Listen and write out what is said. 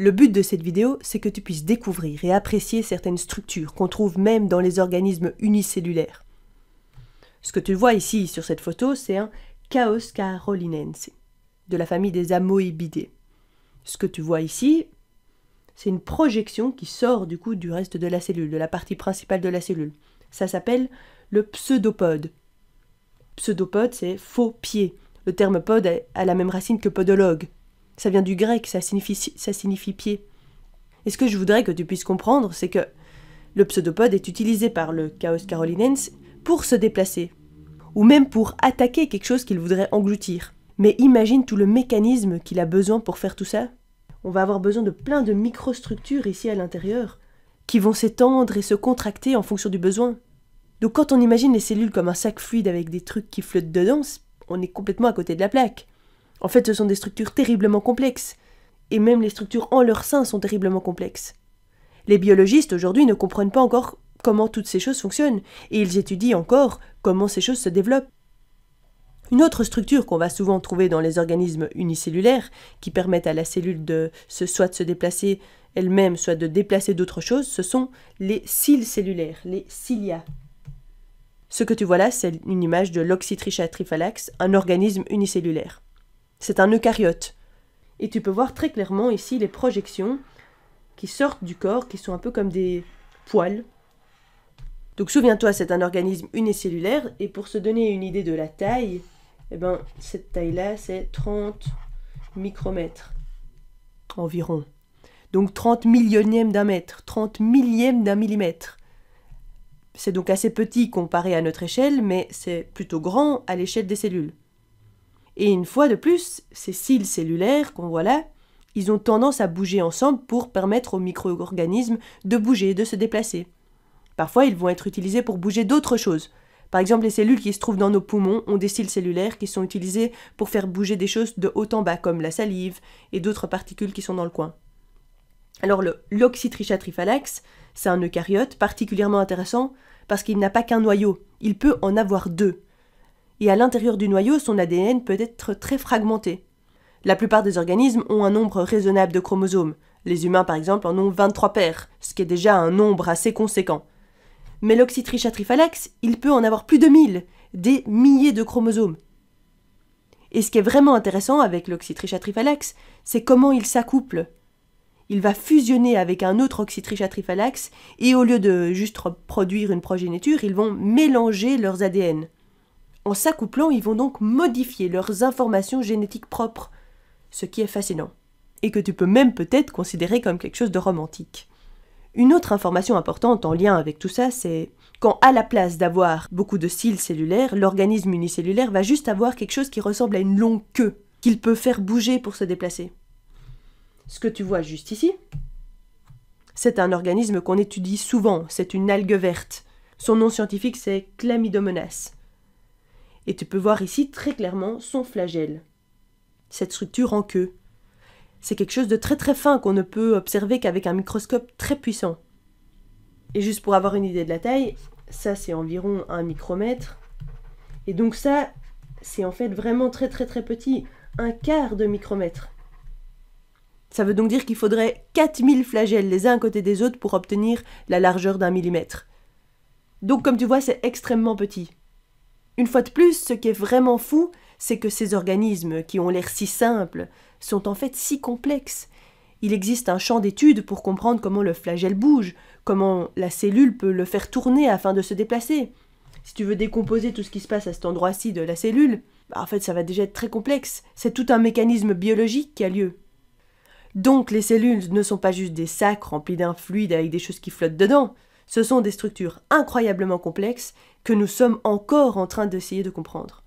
Le but de cette vidéo, c'est que tu puisses découvrir et apprécier certaines structures qu'on trouve même dans les organismes unicellulaires. Ce que tu vois ici sur cette photo, c'est un Chaos carolinense, de la famille des Amoebidés. Ce que tu vois ici, c'est une projection qui sort du coup du reste de la cellule, de la partie principale de la cellule. Ça s'appelle le pseudopode. Pseudopode, c'est faux pied. Le terme pod a la même racine que podologue. Ça vient du grec, ça signifie, ça signifie pied. Et ce que je voudrais que tu puisses comprendre, c'est que le pseudopode est utilisé par le chaos Carolinens pour se déplacer, ou même pour attaquer quelque chose qu'il voudrait engloutir. Mais imagine tout le mécanisme qu'il a besoin pour faire tout ça. On va avoir besoin de plein de microstructures ici à l'intérieur, qui vont s'étendre et se contracter en fonction du besoin. Donc quand on imagine les cellules comme un sac fluide avec des trucs qui flottent dedans, on est complètement à côté de la plaque. En fait, ce sont des structures terriblement complexes, et même les structures en leur sein sont terriblement complexes. Les biologistes aujourd'hui ne comprennent pas encore comment toutes ces choses fonctionnent, et ils étudient encore comment ces choses se développent. Une autre structure qu'on va souvent trouver dans les organismes unicellulaires, qui permettent à la cellule de se, soit de se déplacer elle-même, soit de déplacer d'autres choses, ce sont les cils cellulaires, les cilia. Ce que tu vois là, c'est une image de l'oxytricha trifalax, un organisme unicellulaire. C'est un eucaryote. Et tu peux voir très clairement ici les projections qui sortent du corps, qui sont un peu comme des poils. Donc souviens-toi, c'est un organisme unicellulaire, et pour se donner une idée de la taille, eh ben, cette taille-là, c'est 30 micromètres environ. Donc 30 millionièmes d'un mètre, 30 millièmes d'un millimètre. C'est donc assez petit comparé à notre échelle, mais c'est plutôt grand à l'échelle des cellules. Et une fois de plus, ces cils cellulaires qu'on voit là, ils ont tendance à bouger ensemble pour permettre aux micro-organismes de bouger, de se déplacer. Parfois, ils vont être utilisés pour bouger d'autres choses. Par exemple, les cellules qui se trouvent dans nos poumons ont des cils cellulaires qui sont utilisés pour faire bouger des choses de haut en bas, comme la salive et d'autres particules qui sont dans le coin. Alors, le c'est un eucaryote particulièrement intéressant parce qu'il n'a pas qu'un noyau, il peut en avoir deux et à l'intérieur du noyau, son ADN peut être très fragmenté. La plupart des organismes ont un nombre raisonnable de chromosomes. Les humains, par exemple, en ont 23 paires, ce qui est déjà un nombre assez conséquent. Mais l'oxytrichatrifalax, il peut en avoir plus de 1000, des milliers de chromosomes. Et ce qui est vraiment intéressant avec l'oxytrichatrifalax, c'est comment il s'accouple. Il va fusionner avec un autre oxytrichatrifalax et au lieu de juste produire une progéniture, ils vont mélanger leurs ADN. En s'accouplant, ils vont donc modifier leurs informations génétiques propres, ce qui est fascinant, et que tu peux même peut-être considérer comme quelque chose de romantique. Une autre information importante en lien avec tout ça, c'est quand à la place d'avoir beaucoup de cils cellulaires, l'organisme unicellulaire va juste avoir quelque chose qui ressemble à une longue queue qu'il peut faire bouger pour se déplacer. Ce que tu vois juste ici, c'est un organisme qu'on étudie souvent, c'est une algue verte. Son nom scientifique c'est Chlamydomonas et tu peux voir ici très clairement son flagelle, cette structure en queue. C'est quelque chose de très très fin qu'on ne peut observer qu'avec un microscope très puissant. Et juste pour avoir une idée de la taille, ça c'est environ un micromètre. Et donc ça, c'est en fait vraiment très très très petit, un quart de micromètre. Ça veut donc dire qu'il faudrait 4000 flagelles les uns à côté des autres pour obtenir la largeur d'un millimètre. Donc comme tu vois, c'est extrêmement petit. Une fois de plus, ce qui est vraiment fou, c'est que ces organismes, qui ont l'air si simples, sont en fait si complexes. Il existe un champ d'études pour comprendre comment le flagelle bouge, comment la cellule peut le faire tourner afin de se déplacer. Si tu veux décomposer tout ce qui se passe à cet endroit-ci de la cellule, bah, en fait ça va déjà être très complexe. C'est tout un mécanisme biologique qui a lieu. Donc les cellules ne sont pas juste des sacs remplis d'un fluide avec des choses qui flottent dedans. Ce sont des structures incroyablement complexes que nous sommes encore en train d'essayer de comprendre.